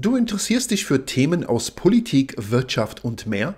Du interessierst dich für Themen aus Politik, Wirtschaft und mehr?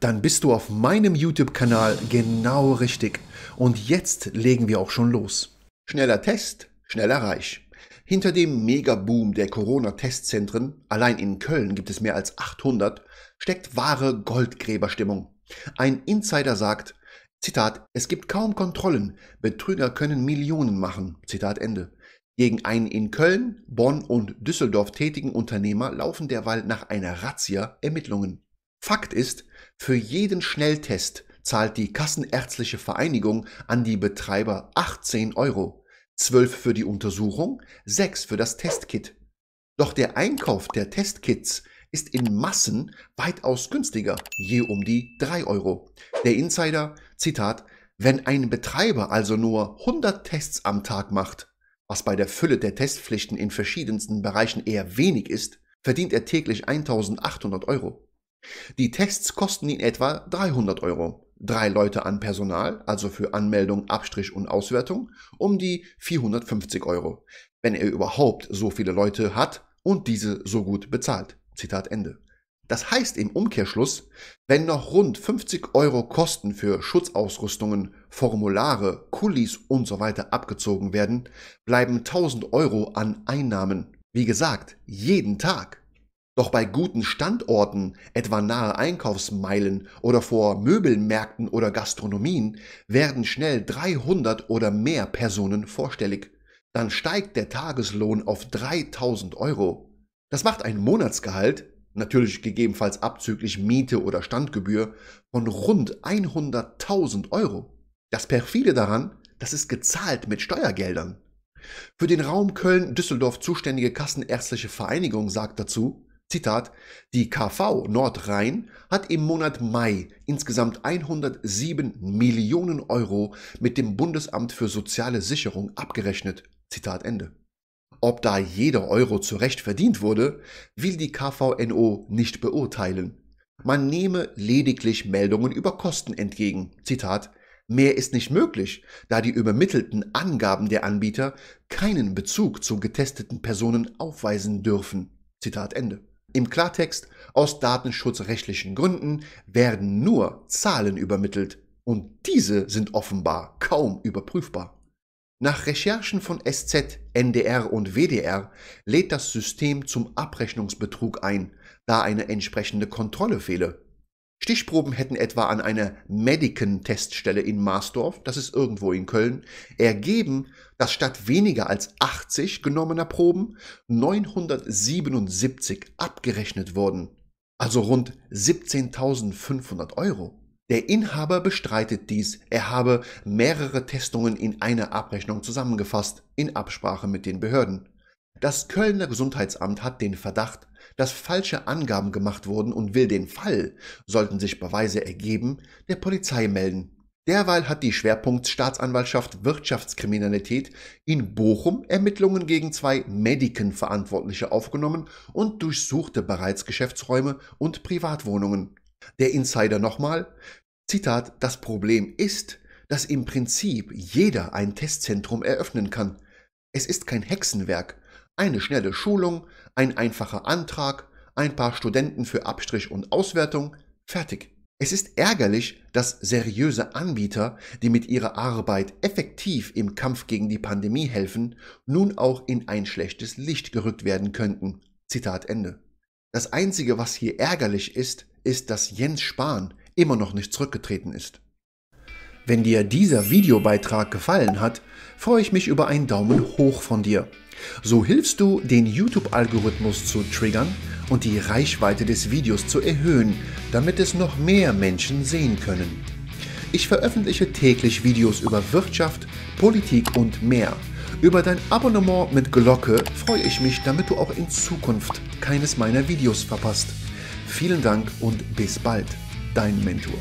Dann bist du auf meinem YouTube-Kanal genau richtig. Und jetzt legen wir auch schon los. Schneller Test, schneller reich. Hinter dem Megaboom der Corona-Testzentren, allein in Köln gibt es mehr als 800, steckt wahre Goldgräberstimmung. Ein Insider sagt, Zitat, es gibt kaum Kontrollen, Betrüger können Millionen machen. Zitat Ende. Gegen einen in Köln, Bonn und Düsseldorf tätigen Unternehmer laufen derweil nach einer Razzia Ermittlungen. Fakt ist, für jeden Schnelltest zahlt die Kassenärztliche Vereinigung an die Betreiber 18 Euro, 12 für die Untersuchung, 6 für das Testkit. Doch der Einkauf der Testkits ist in Massen weitaus günstiger, je um die 3 Euro. Der Insider, Zitat, wenn ein Betreiber also nur 100 Tests am Tag macht, was bei der Fülle der Testpflichten in verschiedensten Bereichen eher wenig ist, verdient er täglich 1800 Euro. Die Tests kosten ihn etwa 300 Euro, drei Leute an Personal, also für Anmeldung, Abstrich und Auswertung, um die 450 Euro, wenn er überhaupt so viele Leute hat und diese so gut bezahlt. Zitat Ende. Das heißt im Umkehrschluss, wenn noch rund 50 Euro Kosten für Schutzausrüstungen Formulare, Kulis und so weiter abgezogen werden, bleiben 1000 Euro an Einnahmen. Wie gesagt, jeden Tag. Doch bei guten Standorten, etwa nahe Einkaufsmeilen oder vor Möbelmärkten oder Gastronomien, werden schnell 300 oder mehr Personen vorstellig. Dann steigt der Tageslohn auf 3000 Euro. Das macht ein Monatsgehalt, natürlich gegebenenfalls abzüglich Miete oder Standgebühr, von rund 100.000 Euro. Das perfide daran, das ist gezahlt mit Steuergeldern. Für den Raum Köln-Düsseldorf zuständige Kassenärztliche Vereinigung sagt dazu, Zitat, die KV Nordrhein hat im Monat Mai insgesamt 107 Millionen Euro mit dem Bundesamt für soziale Sicherung abgerechnet. Zitat Ende. Ob da jeder Euro zurecht verdient wurde, will die KVNO nicht beurteilen. Man nehme lediglich Meldungen über Kosten entgegen. Zitat, Mehr ist nicht möglich, da die übermittelten Angaben der Anbieter keinen Bezug zu getesteten Personen aufweisen dürfen. Zitat Ende. Im Klartext, aus datenschutzrechtlichen Gründen werden nur Zahlen übermittelt und diese sind offenbar kaum überprüfbar. Nach Recherchen von SZ, NDR und WDR lädt das System zum Abrechnungsbetrug ein, da eine entsprechende Kontrolle fehle. Stichproben hätten etwa an einer Medican-Teststelle in Marsdorf, das ist irgendwo in Köln, ergeben, dass statt weniger als 80 genommener Proben 977 abgerechnet wurden, also rund 17.500 Euro. Der Inhaber bestreitet dies, er habe mehrere Testungen in einer Abrechnung zusammengefasst, in Absprache mit den Behörden. Das Kölner Gesundheitsamt hat den Verdacht, dass falsche Angaben gemacht wurden und will den Fall, sollten sich Beweise ergeben, der Polizei melden. Derweil hat die Schwerpunktstaatsanwaltschaft Wirtschaftskriminalität in Bochum Ermittlungen gegen zwei Medikenverantwortliche aufgenommen und durchsuchte bereits Geschäftsräume und Privatwohnungen. Der Insider nochmal, Zitat, das Problem ist, dass im Prinzip jeder ein Testzentrum eröffnen kann. Es ist kein Hexenwerk, eine schnelle Schulung, ein einfacher Antrag, ein paar Studenten für Abstrich und Auswertung, fertig. Es ist ärgerlich, dass seriöse Anbieter, die mit ihrer Arbeit effektiv im Kampf gegen die Pandemie helfen, nun auch in ein schlechtes Licht gerückt werden könnten. Zitat Ende. Das Einzige, was hier ärgerlich ist, ist, dass Jens Spahn immer noch nicht zurückgetreten ist. Wenn dir dieser Videobeitrag gefallen hat, freue ich mich über einen Daumen hoch von dir. So hilfst du, den YouTube-Algorithmus zu triggern und die Reichweite des Videos zu erhöhen, damit es noch mehr Menschen sehen können. Ich veröffentliche täglich Videos über Wirtschaft, Politik und mehr. Über dein Abonnement mit Glocke freue ich mich, damit du auch in Zukunft keines meiner Videos verpasst. Vielen Dank und bis bald, dein Mentor.